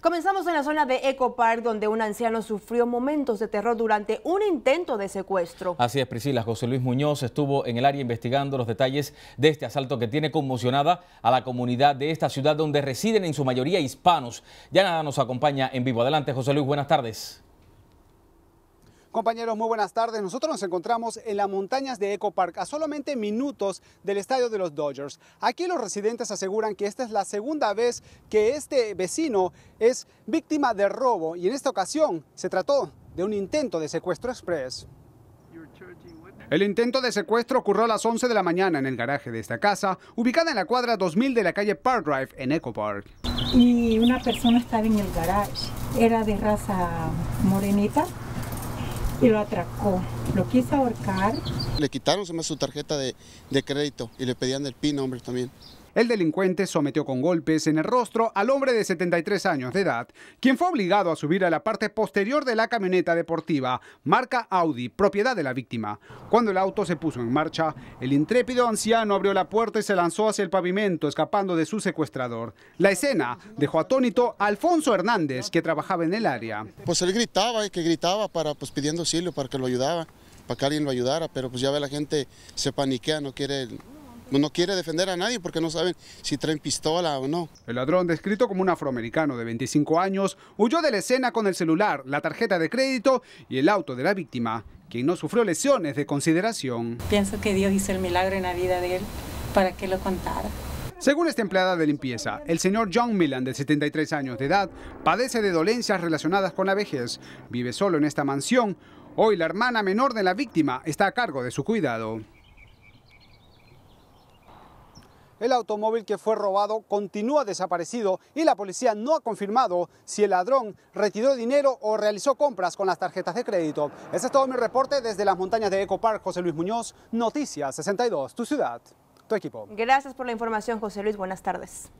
Comenzamos en la zona de Eco Park, donde un anciano sufrió momentos de terror durante un intento de secuestro. Así es, Priscila. José Luis Muñoz estuvo en el área investigando los detalles de este asalto que tiene conmocionada a la comunidad de esta ciudad, donde residen en su mayoría hispanos. Ya nada nos acompaña en vivo. Adelante, José Luis. Buenas tardes. Compañeros, muy buenas tardes. Nosotros nos encontramos en las montañas de Eco Park, a solamente minutos del estadio de los Dodgers. Aquí los residentes aseguran que esta es la segunda vez que este vecino es víctima de robo y en esta ocasión se trató de un intento de secuestro express. El intento de secuestro ocurrió a las 11 de la mañana en el garaje de esta casa, ubicada en la cuadra 2000 de la calle Park Drive en Eco Park. Y una persona estaba en el garage, era de raza morenita, y lo atracó. Lo quiso ahorcar. Le quitaron su tarjeta de, crédito y le pedían el PIN, hombres también. El delincuente sometió con golpes en el rostro al hombre de 73 años de edad, quien fue obligado a subir a la parte posterior de la camioneta deportiva, marca Audi, propiedad de la víctima. Cuando el auto se puso en marcha, el intrépido anciano abrió la puerta y se lanzó hacia el pavimento, escapando de su secuestrador. La escena dejó atónito a Alfonso Hernández, que trabajaba en el área. Pues él gritaba, y que gritaba para, pues, pidiendo auxilio, para que lo ayudara, para que alguien lo ayudara, pero pues ya ve la gente se paniquea, no quiere no quiere defender a nadie porque no saben si traen pistola o no. El ladrón, descrito como un afroamericano de 25 años, huyó de la escena con el celular, la tarjeta de crédito y el auto de la víctima, quien no sufrió lesiones de consideración. Pienso que Dios hizo el milagro en la vida de él para que lo contara. Según esta empleada de limpieza, el señor John Millan, de 73 años de edad, padece de dolencias relacionadas con la vejez. Vive solo en esta mansión. Hoy la hermana menor de la víctima está a cargo de su cuidado. El automóvil que fue robado continúa desaparecido y la policía no ha confirmado si el ladrón retiró dinero o realizó compras con las tarjetas de crédito. Ese es todo mi reporte desde las montañas de Eco Park. José Luis Muñoz, Noticias 62, tu ciudad, tu equipo. Gracias por la información, José Luis. Buenas tardes.